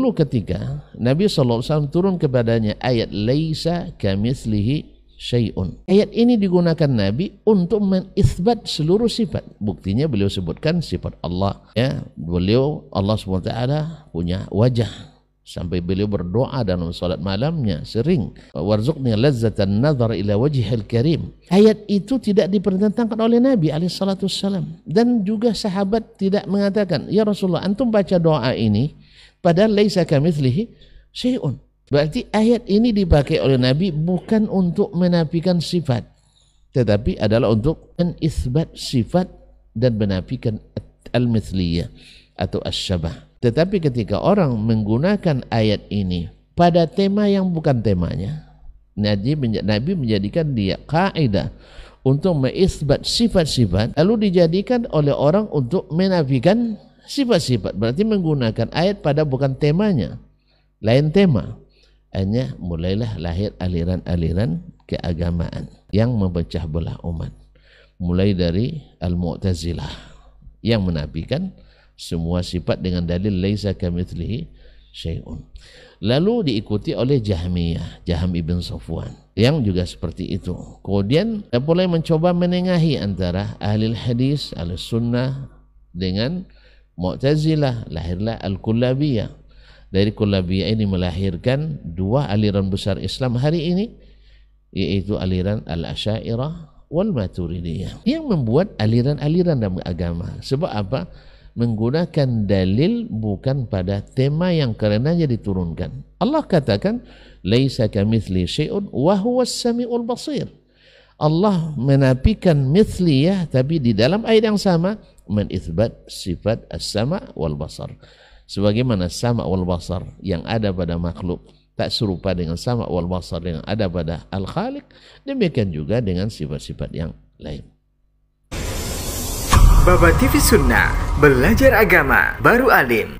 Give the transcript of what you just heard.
Lalu ketika Nabi SAW turun kepadanya ayat laisa kamitslihi syai'un. Ayat ini digunakan Nabi untuk menisbat seluruh sifat. Buktinya beliau sebutkan sifat Allah. Ya, beliau Allah SWT punya wajah. Sampai beliau berdoa dalam salat malamnya sering. Warzuqni lazzatan nazar ila wajihil karim. Ayat itu tidak dipertentangkan oleh Nabi alaihissalatu wassalam. Dan juga sahabat tidak mengatakan, Ya Rasulullah antum baca doa ini, Padahal laisa kamitslihi syai'un. Berarti ayat ini dipakai oleh Nabi bukan untuk menafikan sifat, tetapi adalah untuk menisbat sifat dan menafikan al-mithliyah atau asyabah. Tetapi ketika orang menggunakan ayat ini pada tema yang bukan temanya, Nabi menjadikan dia kaidah untuk menisbat sifat-sifat lalu dijadikan oleh orang untuk menafikan sifat-sifat berarti menggunakan ayat pada bukan temanya lain tema hanya mulailah lahir aliran-aliran keagamaan yang memecah belah umat mulai dari al-mu'tazilah yang menafikan semua sifat dengan dalil laisa kamitslihi syai'un lalu diikuti oleh Jahmiyah Jaham ibn Safwan yang juga seperti itu kemudian mulai mencoba menengahi antara ahli hadis ahli sunnah dengan Mu'tazilah, lahirlah Al-Kullabiyah. Dari Kullabiyah ini melahirkan dua aliran besar Islam hari ini, yaitu aliran Al-Asyairah wal Maturidiyah. Yang membuat aliran-aliran dalam agama. Sebab apa? menggunakan dalil bukan pada tema yang karenanya diturunkan. Allah katakan, "Laisa kamitsli syai'un wa huwas samiul basir." Allah menapikan mithliyah tapi di dalam ayat yang sama min sifat as-sama wal basar. Sebagaimana sama wal basar yang ada pada makhluk tak serupa dengan sama wal basar yang ada pada al-khaliq, demikian juga dengan sifat-sifat yang lain. Baba TV Sunnah, belajar agama, baru alim.